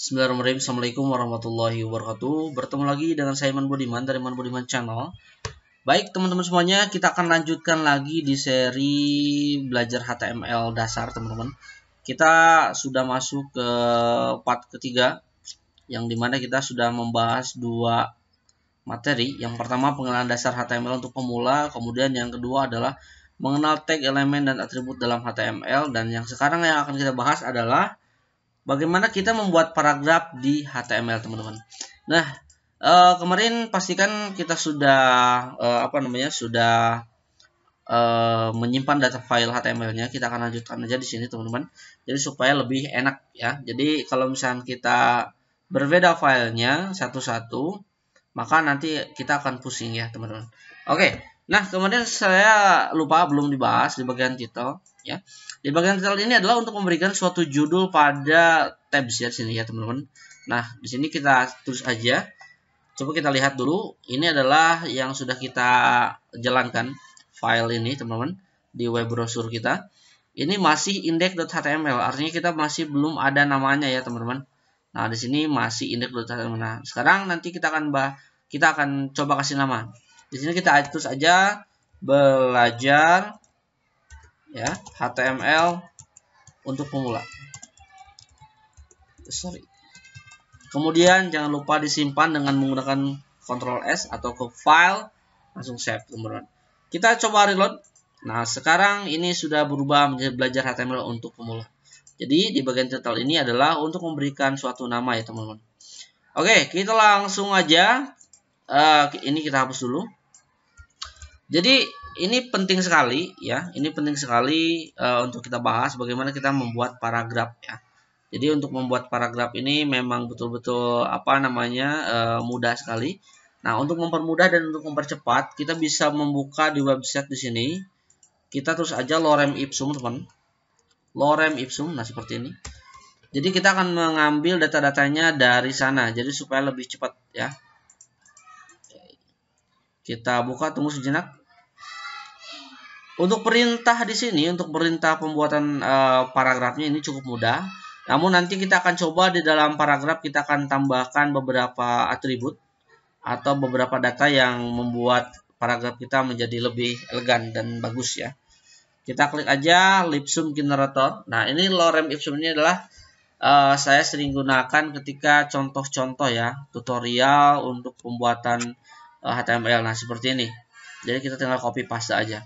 Bismillahirrahmanirrahim. Assalamualaikum warahmatullahi wabarakatuh. Bertemu lagi dengan saya Man Budiman dari Man Budiman Channel. Baik teman-teman semuanya, kita akan lanjutkan lagi di seri belajar HTML dasar teman-teman. Kita sudah masuk ke part ketiga, yang dimana kita sudah membahas dua materi. Yang pertama pengenalan dasar HTML untuk pemula, kemudian yang kedua adalah mengenal tag elemen dan atribut dalam HTML. Dan yang sekarang yang akan kita bahas adalah bagaimana kita membuat paragraf di HTML teman-teman. Nah uh, kemarin pastikan kita sudah uh, apa namanya sudah uh, menyimpan data file HTML-nya. Kita akan lanjutkan aja di sini teman-teman. Jadi supaya lebih enak ya. Jadi kalau misalnya kita berbeda filenya satu-satu maka nanti kita akan pusing ya teman-teman. Oke, Nah, kemudian saya lupa belum dibahas di bagian title ya. Di bagian title ini adalah untuk memberikan suatu judul pada tabs ya sini ya, teman-teman. Nah, di sini kita terus aja. Coba kita lihat dulu. Ini adalah yang sudah kita jalankan file ini, teman-teman, di web browser kita. Ini masih index.html, artinya kita masih belum ada namanya ya, teman-teman. Nah, di sini masih index.html. Nah, sekarang nanti kita akan kita akan coba kasih nama di sini kita terus aja belajar ya HTML untuk pemula. Sorry. Kemudian jangan lupa disimpan dengan menggunakan Ctrl S atau ke file langsung save teman-teman. Kita coba reload. Nah, sekarang ini sudah berubah menjadi belajar HTML untuk pemula. Jadi di bagian title ini adalah untuk memberikan suatu nama ya teman-teman. Oke, kita langsung aja. Uh, ini kita hapus dulu. Jadi ini penting sekali ya, ini penting sekali uh, untuk kita bahas bagaimana kita membuat paragraf ya. Jadi untuk membuat paragraf ini memang betul-betul apa namanya uh, mudah sekali. Nah untuk mempermudah dan untuk mempercepat kita bisa membuka di website di sini. Kita terus aja lorem ipsum teman. Lorem ipsum, nah seperti ini. Jadi kita akan mengambil data-datanya dari sana. Jadi supaya lebih cepat ya. Kita buka tunggu sejenak. Untuk perintah di sini, untuk perintah pembuatan uh, paragrafnya ini cukup mudah. Namun nanti kita akan coba di dalam paragraf kita akan tambahkan beberapa atribut atau beberapa data yang membuat paragraf kita menjadi lebih elegan dan bagus ya. Kita klik aja lipsum generator. Nah ini lorem ipsum ini adalah uh, saya sering gunakan ketika contoh-contoh ya tutorial untuk pembuatan HTML. Eh, nah seperti ini. Jadi kita tinggal copy paste aja.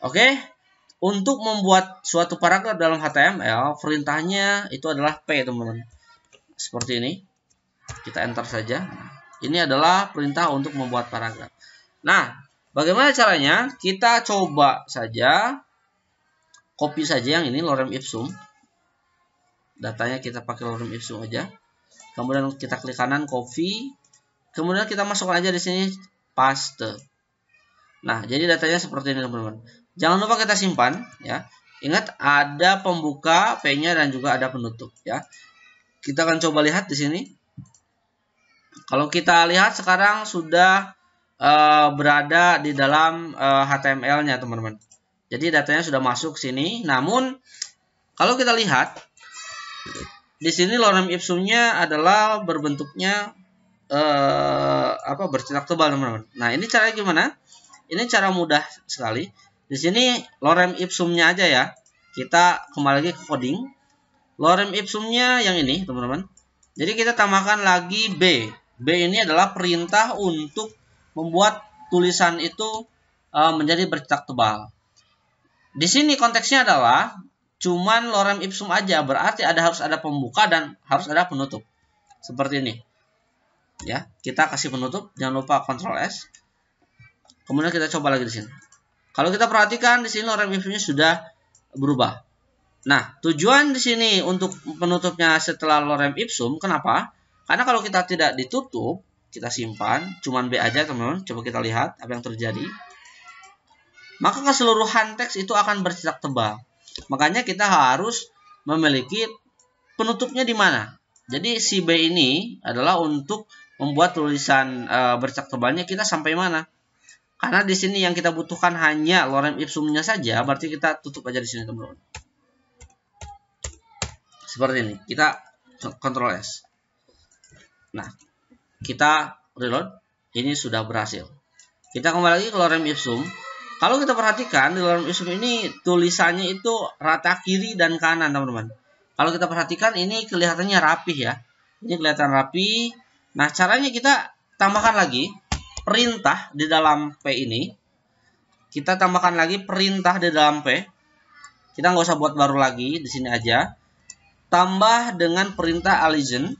Oke, okay? untuk membuat suatu paragraf dalam HTML, perintahnya itu adalah P, teman-teman. Seperti ini. Kita enter saja. Ini adalah perintah untuk membuat paragraf. Nah, bagaimana caranya? Kita coba saja copy saja yang ini lorem ipsum. Datanya kita pakai lorem ipsum aja. Kemudian kita klik kanan copy. Kemudian kita masukkan aja di sini paste. Nah, jadi datanya seperti ini, teman-teman. Jangan lupa kita simpan ya. Ingat ada pembuka P-nya dan juga ada penutup ya. Kita akan coba lihat di sini. Kalau kita lihat sekarang sudah uh, berada di dalam uh, eh, HTML-nya teman-teman. Jadi datanya sudah masuk sini. Namun kalau kita lihat di sini lorem ipsumnya adalah berbentuknya uh, apa bercetak tebal teman-teman. Nah ini caranya gimana? Ini cara mudah sekali di sini lorem ipsumnya aja ya. Kita kembali lagi ke coding. Lorem ipsumnya yang ini, teman-teman. Jadi kita tambahkan lagi B. B ini adalah perintah untuk membuat tulisan itu e, menjadi bercetak tebal. Di sini konteksnya adalah cuman lorem ipsum aja, berarti ada harus ada pembuka dan harus ada penutup. Seperti ini. Ya, kita kasih penutup, jangan lupa Ctrl S. Kemudian kita coba lagi di sini. Kalau kita perhatikan di sini lorem ipsumnya sudah berubah. Nah, tujuan di sini untuk penutupnya setelah lorem ipsum, kenapa? Karena kalau kita tidak ditutup, kita simpan, cuman B aja teman-teman, coba kita lihat apa yang terjadi. Maka keseluruhan teks itu akan bercetak tebal. Makanya kita harus memiliki penutupnya di mana. Jadi si B ini adalah untuk membuat tulisan e, eh, bercetak tebalnya kita sampai mana. Karena di sini yang kita butuhkan hanya lorem ipsumnya saja, berarti kita tutup aja di sini teman-teman. Seperti ini. Kita kontrol S. Nah, kita reload. Ini sudah berhasil. Kita kembali lagi ke lorem ipsum. Kalau kita perhatikan di lorem ipsum ini tulisannya itu rata kiri dan kanan, teman-teman. Kalau kita perhatikan ini kelihatannya rapih ya. Ini kelihatan rapi. Nah, caranya kita tambahkan lagi perintah di dalam P ini. Kita tambahkan lagi perintah di dalam P. Kita nggak usah buat baru lagi, di sini aja. Tambah dengan perintah align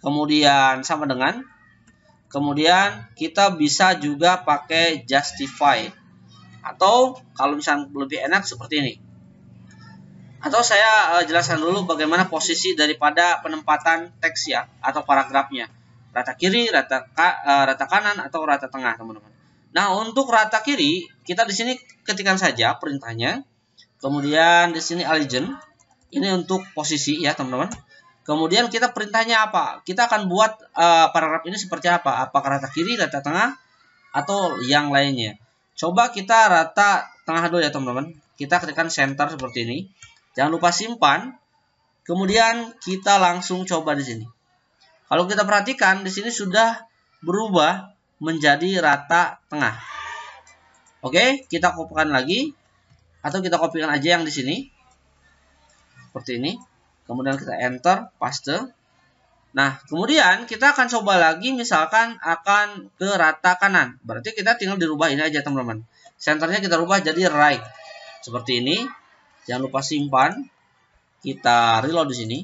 Kemudian sama dengan. Kemudian kita bisa juga pakai justify. Atau kalau misalnya lebih enak seperti ini. Atau saya eh, jelaskan dulu bagaimana posisi daripada penempatan teks ya atau paragrafnya rata kiri, rata ka, uh, rata kanan atau rata tengah, teman-teman. Nah, untuk rata kiri, kita di sini ketikan saja perintahnya. Kemudian di sini legend, Ini untuk posisi ya, teman-teman. Kemudian kita perintahnya apa? Kita akan buat uh, paragraf ini seperti apa? Apakah rata kiri, rata tengah, atau yang lainnya? Coba kita rata tengah dulu ya, teman-teman. Kita ketikkan center seperti ini. Jangan lupa simpan. Kemudian kita langsung coba di sini. Kalau kita perhatikan di sini sudah berubah menjadi rata tengah. Oke, kita kopikan lagi atau kita kopikan aja yang di sini. Seperti ini. Kemudian kita enter paste. Nah, kemudian kita akan coba lagi misalkan akan ke rata kanan. Berarti kita tinggal dirubah ini aja teman-teman. Senternya kita rubah jadi right. Seperti ini. Jangan lupa simpan. Kita reload di sini.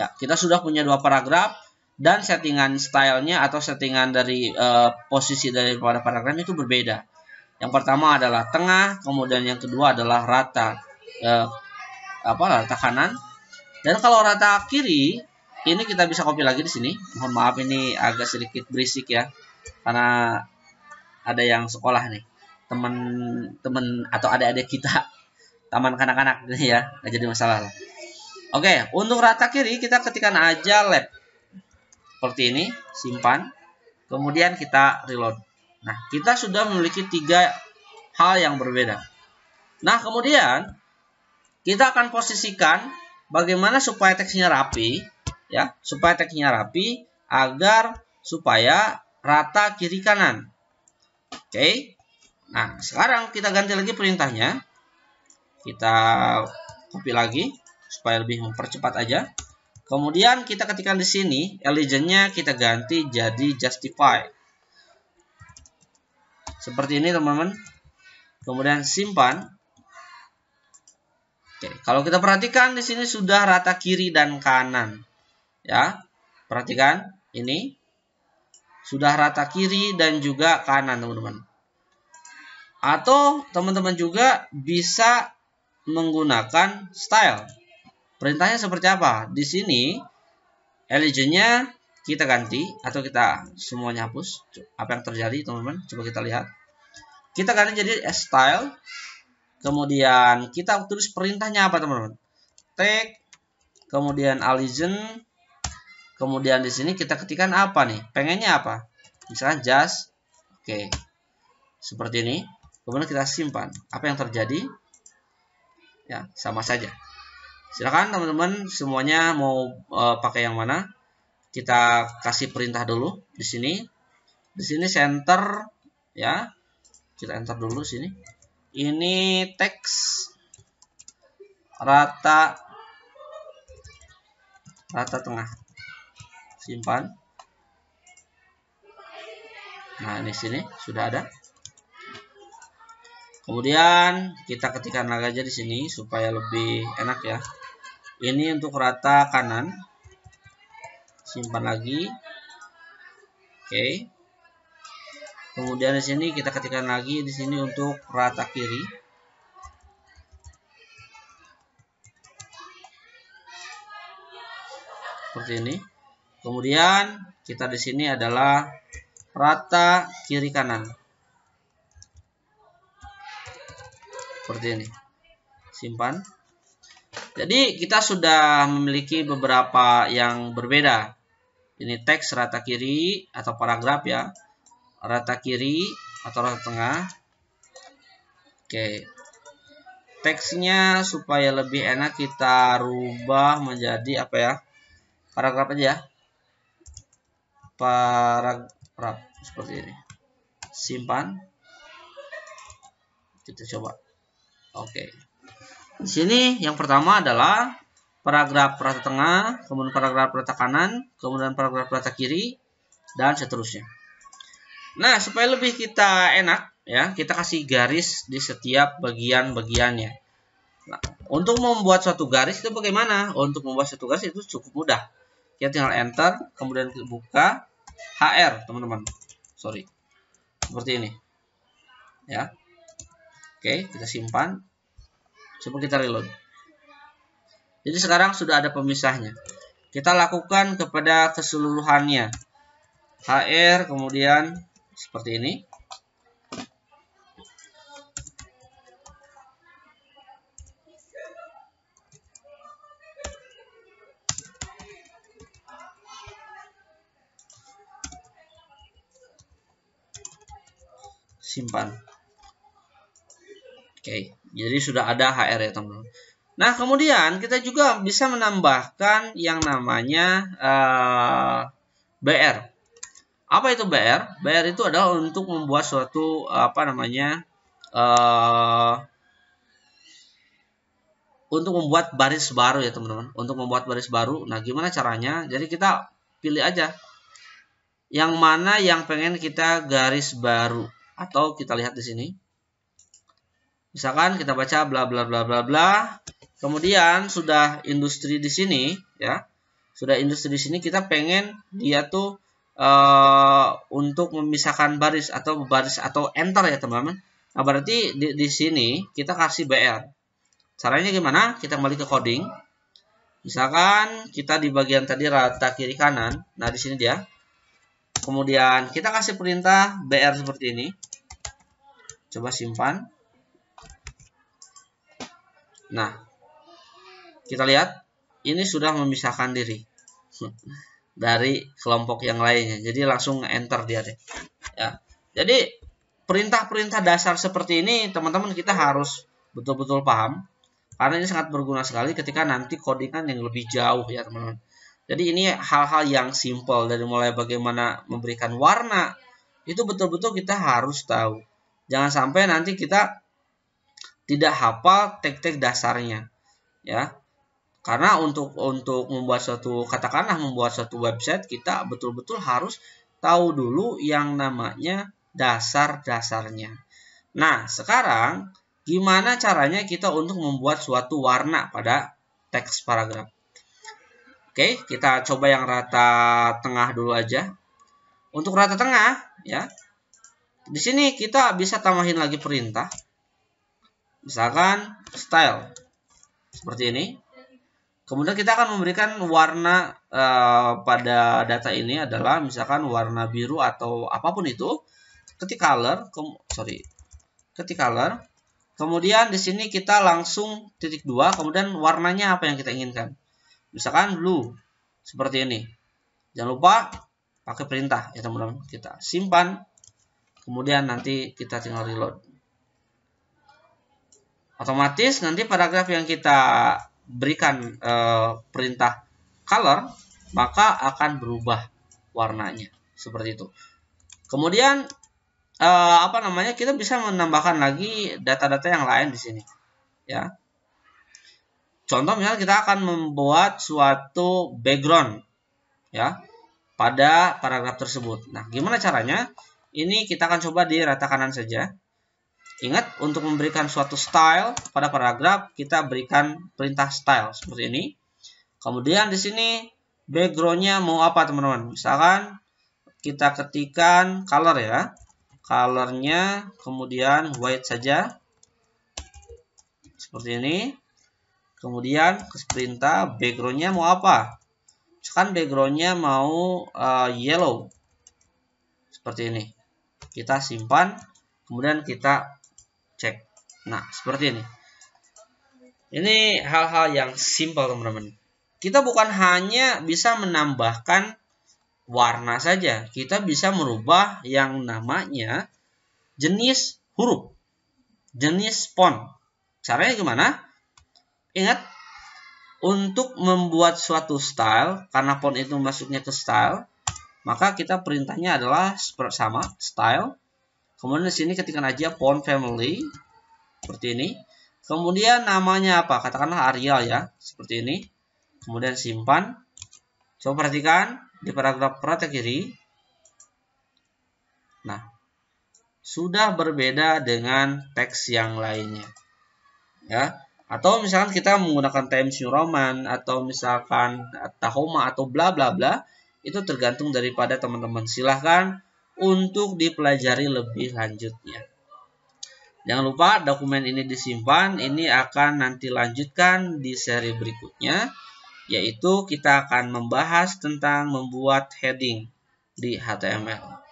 Ya, kita sudah punya dua paragraf dan settingan stylenya atau settingan dari uh, posisi dari pada paragraf itu berbeda. Yang pertama adalah tengah, kemudian yang kedua adalah rata uh, apa rata kanan. Dan kalau rata kiri ini kita bisa copy lagi di sini. Mohon maaf ini agak sedikit berisik ya karena ada yang sekolah nih teman-teman atau ada adik kita taman kanak-kanak ya nggak jadi masalah lah. Oke, untuk rata kiri kita ketikkan aja left seperti ini, simpan. Kemudian kita reload. Nah, kita sudah memiliki tiga hal yang berbeda. Nah, kemudian kita akan posisikan bagaimana supaya teksnya rapi, ya, supaya teksnya rapi agar supaya rata kiri kanan. Oke. Nah, sekarang kita ganti lagi perintahnya. Kita copy lagi supaya lebih mempercepat aja. Kemudian kita ketikkan di sini eligennya kita ganti jadi justify. Seperti ini teman-teman. Kemudian simpan. Oke, kalau kita perhatikan di sini sudah rata kiri dan kanan. Ya. Perhatikan ini sudah rata kiri dan juga kanan, teman-teman. Atau teman-teman juga bisa menggunakan style Perintahnya seperti apa? Di sini legendnya kita ganti atau kita semuanya hapus. Apa yang terjadi teman-teman? Coba kita lihat. Kita ganti jadi style. Kemudian kita tulis perintahnya apa teman-teman? Take. Kemudian aligen. Kemudian di sini kita ketikkan apa nih? Pengennya apa? Misalnya just. Oke. Okay. Seperti ini. Kemudian kita simpan. Apa yang terjadi? Ya, sama saja. Silakan teman-teman semuanya mau uh, pakai yang mana? Kita kasih perintah dulu di sini. Di sini center ya. Kita enter dulu di sini. Ini teks rata rata tengah. Simpan. Nah, ini sini sudah ada. Kemudian kita ketikkan lagi aja di sini supaya lebih enak ya ini untuk rata kanan simpan lagi oke okay. kemudian di sini kita ketikkan lagi di sini untuk rata kiri seperti ini kemudian kita di sini adalah rata kiri kanan seperti ini simpan jadi kita sudah memiliki beberapa yang berbeda. Ini teks rata kiri atau paragraf ya. Rata kiri atau rata tengah. Oke. Teksnya supaya lebih enak kita rubah menjadi apa ya? Paragraf aja ya. Paragraf seperti ini. Simpan. Kita coba. Oke. Di sini yang pertama adalah paragraf rata tengah, kemudian paragraf rata kanan, kemudian paragraf rata kiri, dan seterusnya. Nah, supaya lebih kita enak, ya kita kasih garis di setiap bagian-bagiannya. Nah, untuk membuat suatu garis itu bagaimana? Untuk membuat suatu garis itu cukup mudah. Kita tinggal enter, kemudian buka HR, teman-teman. Sorry. Seperti ini. Ya. Oke, kita simpan. Coba kita reload. Jadi sekarang sudah ada pemisahnya. Kita lakukan kepada keseluruhannya. HR kemudian seperti ini. simpan Oke, jadi sudah ada HR ya teman-teman. Nah, kemudian kita juga bisa menambahkan yang namanya uh, eh, BR. Apa itu BR? BR itu adalah untuk membuat suatu apa namanya uh, untuk membuat baris baru ya teman-teman. Untuk membuat baris baru. Nah, gimana caranya? Jadi kita pilih aja yang mana yang pengen kita garis baru atau kita lihat di sini. Misalkan kita baca bla bla bla bla bla. Kemudian sudah industri di sini ya. Sudah industri di sini kita pengen dia tuh uh, untuk memisahkan baris atau baris atau enter ya teman-teman. Nah, berarti di, di sini kita kasih BR. Caranya gimana? Kita kembali ke coding. Misalkan kita di bagian tadi rata kiri kanan. Nah, di sini dia. Kemudian kita kasih perintah BR seperti ini. Coba simpan. Nah, kita lihat ini sudah memisahkan diri dari kelompok yang lainnya. Jadi langsung enter dia deh. Ya. Jadi perintah-perintah dasar seperti ini teman-teman kita harus betul-betul paham karena ini sangat berguna sekali ketika nanti codingan yang lebih jauh ya teman-teman. Jadi ini hal-hal yang simple dari mulai bagaimana memberikan warna itu betul-betul kita harus tahu. Jangan sampai nanti kita tidak hafal tag-tag dasarnya ya karena untuk untuk membuat suatu katakanlah membuat suatu website kita betul-betul harus tahu dulu yang namanya dasar-dasarnya nah sekarang gimana caranya kita untuk membuat suatu warna pada teks paragraf Oke, kita coba yang rata tengah dulu aja. Untuk rata tengah, ya, di sini kita bisa tambahin lagi perintah. Misalkan style seperti ini. Kemudian kita akan memberikan warna uh, pada data ini adalah misalkan warna biru atau apapun itu. Ketik color, sorry, ketik color. Kemudian di sini kita langsung titik dua, kemudian warnanya apa yang kita inginkan. Misalkan blue, seperti ini. Jangan lupa pakai perintah ya teman-teman. Kita simpan, kemudian nanti kita tinggal reload otomatis nanti paragraf yang kita berikan e, perintah color maka akan berubah warnanya seperti itu kemudian e, apa namanya kita bisa menambahkan lagi data-data yang lain di sini ya contoh misalnya kita akan membuat suatu background ya pada paragraf tersebut nah gimana caranya ini kita akan coba di rata kanan saja Ingat, untuk memberikan suatu style pada paragraf, kita berikan perintah style seperti ini. Kemudian di sini backgroundnya mau apa teman-teman? Misalkan kita ketikkan color ya. Colornya kemudian white saja. Seperti ini. Kemudian ke perintah backgroundnya mau apa? Misalkan backgroundnya mau uh, yellow. Seperti ini. Kita simpan. Kemudian kita cek. Nah, seperti ini. Ini hal-hal yang simple teman-teman. Kita bukan hanya bisa menambahkan warna saja, kita bisa merubah yang namanya jenis huruf, jenis font. Caranya gimana? Ingat, untuk membuat suatu style, karena font itu masuknya ke style, maka kita perintahnya adalah sama style Kemudian di sini ketikkan aja pound family seperti ini. Kemudian namanya apa? Katakanlah Arial ya, seperti ini. Kemudian simpan. Coba perhatikan di paragraf perata kiri. Nah, sudah berbeda dengan teks yang lainnya. Ya, atau misalkan kita menggunakan Times New Roman atau misalkan Tahoma atau bla bla bla, itu tergantung daripada teman-teman. Silahkan untuk dipelajari lebih lanjutnya. Jangan lupa dokumen ini disimpan, ini akan nanti lanjutkan di seri berikutnya, yaitu kita akan membahas tentang membuat heading di HTML.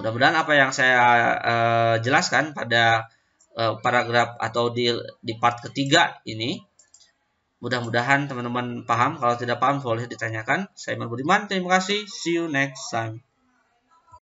Mudah-mudahan apa yang saya e, jelaskan pada e, paragraf atau di, di part ketiga ini, mudah-mudahan teman-teman paham. Kalau tidak paham, boleh ditanyakan. Saya Iman Budiman, terima kasih. See you next time.